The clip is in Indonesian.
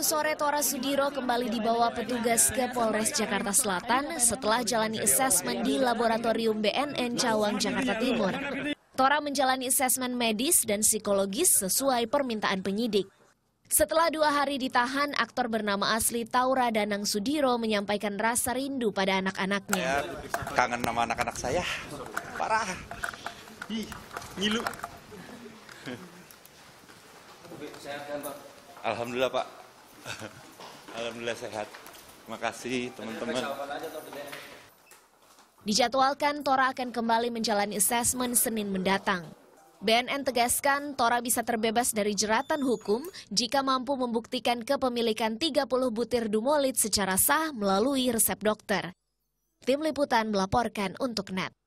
sore Tora Sudiro kembali dibawa petugas ke Polres Jakarta Selatan setelah jalani asesmen di Laboratorium BNN Cawang, Jakarta Timur. Tora menjalani asesmen medis dan psikologis sesuai permintaan penyidik. Setelah dua hari ditahan, aktor bernama asli Taura Danang Sudiro menyampaikan rasa rindu pada anak-anaknya. Ya, kangen nama anak-anak saya, parah, Ih, ngilu. Alhamdulillah Pak, Alhamdulillah sehat. terima kasih teman-teman. Dijadwalkan Tora akan kembali menjalani asesmen Senin mendatang. BNN tegaskan Tora bisa terbebas dari jeratan hukum jika mampu membuktikan kepemilikan 30 butir dumolit secara sah melalui resep dokter. Tim Liputan melaporkan untuk NET.